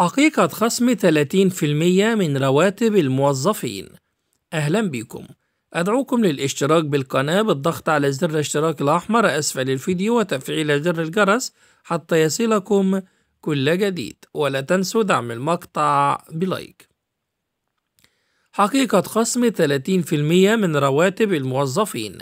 حقيقة خصم 30% من رواتب الموظفين أهلا بكم أدعوكم للاشتراك بالقناة بالضغط على زر الاشتراك الأحمر أسفل الفيديو وتفعيل زر الجرس حتى يصلكم كل جديد ولا تنسوا دعم المقطع بلايك حقيقة خصم 30% من رواتب الموظفين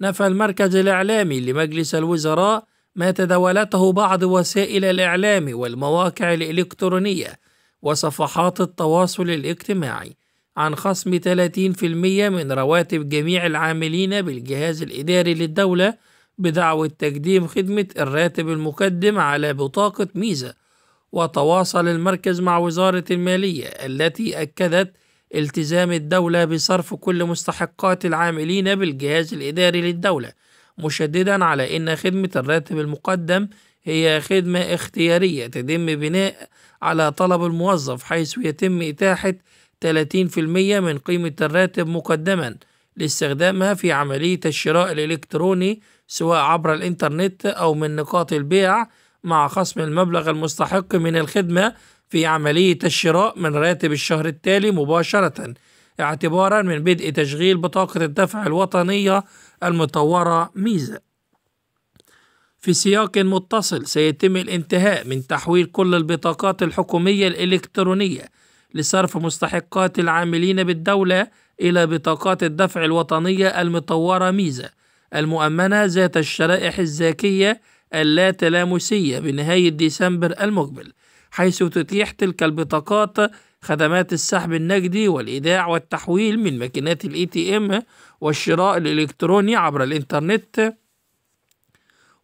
نفى المركز الإعلامي لمجلس الوزراء ما تداولته بعض وسائل الإعلام والمواقع الإلكترونية وصفحات التواصل الاجتماعي عن خصم 30% من رواتب جميع العاملين بالجهاز الإداري للدولة بدعوة تقديم خدمة الراتب المقدم على بطاقة ميزة وتواصل المركز مع وزارة المالية التي أكدت التزام الدولة بصرف كل مستحقات العاملين بالجهاز الإداري للدولة مشددا على أن خدمة الراتب المقدم هي خدمة اختيارية تتم بناء على طلب الموظف حيث يتم إتاحة 30% من قيمة الراتب مقدما لاستخدامها في عملية الشراء الإلكتروني سواء عبر الإنترنت أو من نقاط البيع مع خصم المبلغ المستحق من الخدمة في عملية الشراء من راتب الشهر التالي مباشرة اعتبارا من بدء تشغيل بطاقة الدفع الوطنية المطورة ميزة في سياق متصل سيتم الانتهاء من تحويل كل البطاقات الحكومية الإلكترونية لصرف مستحقات العاملين بالدولة إلى بطاقات الدفع الوطنية المطورة ميزة المؤمنة ذات الشرائح الزاكيه اللا تلامسية بنهاية ديسمبر المقبل حيث تتيح تلك البطاقات خدمات السحب النقدي والإيداع والتحويل من ماكينات الاي تي ام والشراء الإلكتروني عبر الإنترنت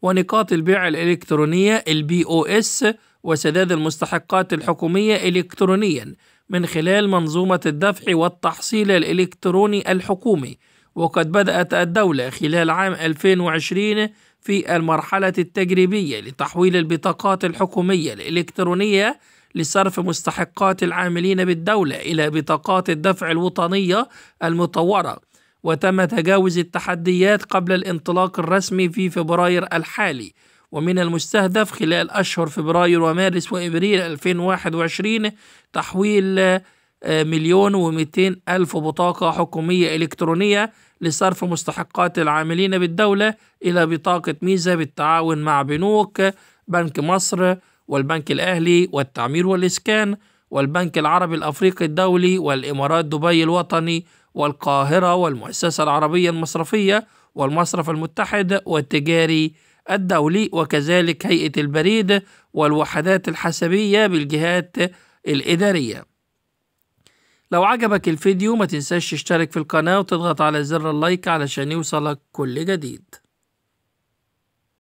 ونقاط البيع الإلكترونية البي او اس وسداد المستحقات الحكومية إلكترونيًا من خلال منظومة الدفع والتحصيل الإلكتروني الحكومي وقد بدأت الدولة خلال عام 2020 في المرحلة التجريبية لتحويل البطاقات الحكومية الإلكترونية لصرف مستحقات العاملين بالدولة إلى بطاقات الدفع الوطنية المطورة وتم تجاوز التحديات قبل الانطلاق الرسمي في فبراير الحالي ومن المستهدف خلال أشهر فبراير ومارس وإبريل 2021 تحويل مليون و ألف بطاقة حكومية إلكترونية لصرف مستحقات العاملين بالدولة إلى بطاقة ميزة بالتعاون مع بنوك بنك مصر والبنك الأهلي والتعمير والإسكان والبنك العربي الأفريقي الدولي والإمارات دبي الوطني والقاهرة والمؤسسة العربية المصرفية والمصرف المتحد والتجاري الدولي وكذلك هيئة البريد والوحدات الحسبية بالجهات الإدارية لو عجبك الفيديو ما تنساش تشترك في القناة وتضغط على زر اللايك علشان يوصلك كل جديد